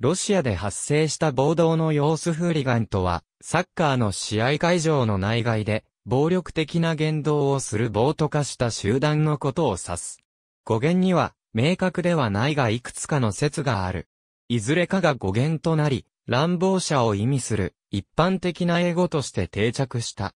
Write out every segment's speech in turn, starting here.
ロシアで発生した暴動の様子フーリガンとは、サッカーの試合会場の内外で、暴力的な言動をする暴徒化した集団のことを指す。語源には、明確ではないがいくつかの説がある。いずれかが語源となり、乱暴者を意味する、一般的な英語として定着した。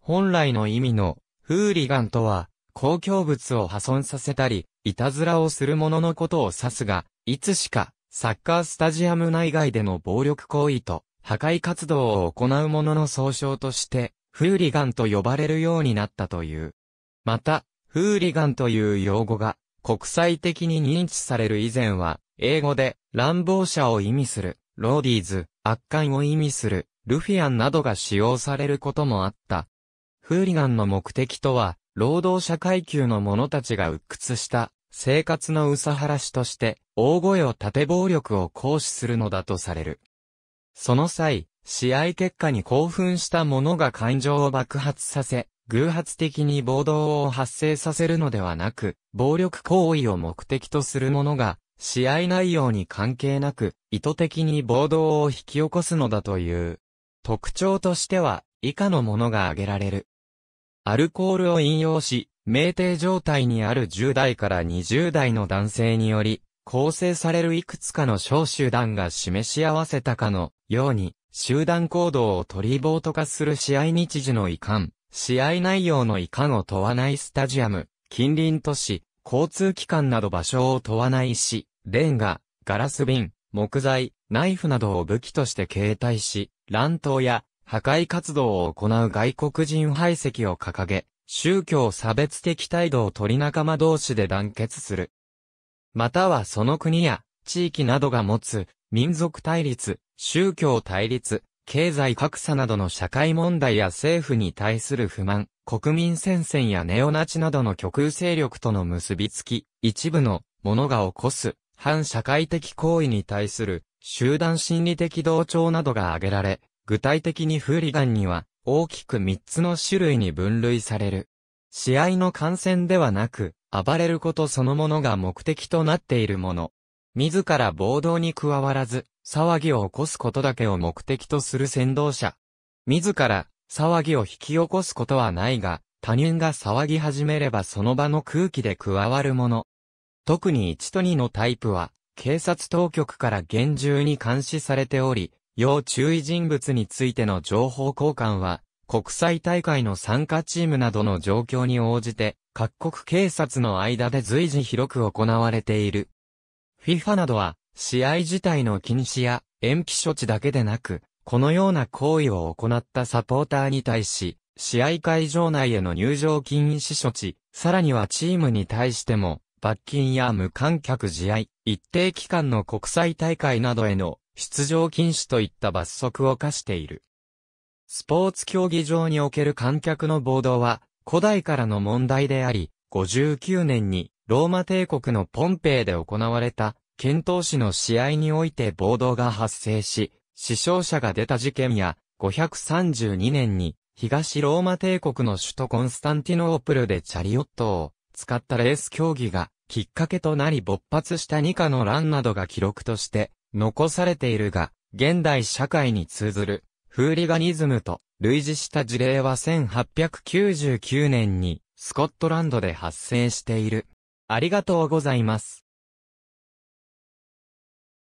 本来の意味の、フーリガンとは、公共物を破損させたり、いたずらをする者のことを指すが、いつしか、サッカースタジアム内外での暴力行為と破壊活動を行う者の総称として、フーリガンと呼ばれるようになったという。また、フーリガンという用語が国際的に認知される以前は、英語で乱暴者を意味する、ローディーズ、悪漢を意味する、ルフィアンなどが使用されることもあった。フーリガンの目的とは、労働者階級の者たちが鬱屈した生活のうさはらしとして、大声を立て暴力を行使するのだとされる。その際、試合結果に興奮した者が感情を爆発させ、偶発的に暴動を発生させるのではなく、暴力行為を目的とする者が、試合内容に関係なく、意図的に暴動を引き起こすのだという。特徴としては、以下のものが挙げられる。アルコールを引用し、酩酊状態にある10代から20代の男性により、構成されるいくつかの小集団が示し合わせたかのように、集団行動をトリボート化する試合日時の遺憾、試合内容の遺憾を問わないスタジアム、近隣都市、交通機関など場所を問わないし、レンガ、ガラス瓶、木材、ナイフなどを武器として携帯し、乱闘や破壊活動を行う外国人排斥を掲げ、宗教差別的態度を取り仲間同士で団結する。またはその国や地域などが持つ民族対立、宗教対立、経済格差などの社会問題や政府に対する不満、国民戦線やネオナチなどの極右勢力との結びつき、一部の者が起こす反社会的行為に対する集団心理的同調などが挙げられ、具体的にフーリガンには大きく三つの種類に分類される。試合の観戦ではなく、暴れることそのものが目的となっているもの。自ら暴動に加わらず、騒ぎを起こすことだけを目的とする先導者。自ら、騒ぎを引き起こすことはないが、他人が騒ぎ始めればその場の空気で加わるもの。特に1と2のタイプは、警察当局から厳重に監視されており、要注意人物についての情報交換は、国際大会の参加チームなどの状況に応じて、各国警察の間で随時広く行われている。FIFA などは、試合自体の禁止や延期処置だけでなく、このような行為を行ったサポーターに対し、試合会場内への入場禁止処置、さらにはチームに対しても、罰金や無観客試合、一定期間の国際大会などへの出場禁止といった罰則を課している。スポーツ競技場における観客の暴動は、古代からの問題であり、59年にローマ帝国のポンペイで行われた、検討士の試合において暴動が発生し、死傷者が出た事件や、532年に東ローマ帝国の首都コンスタンティノープルでチャリオットを使ったレース競技がきっかけとなり勃発したニカの乱などが記録として残されているが、現代社会に通ずる、フーリガニズムと類似した事例は1899年に、スコットランドで発生している。ありがとうございます。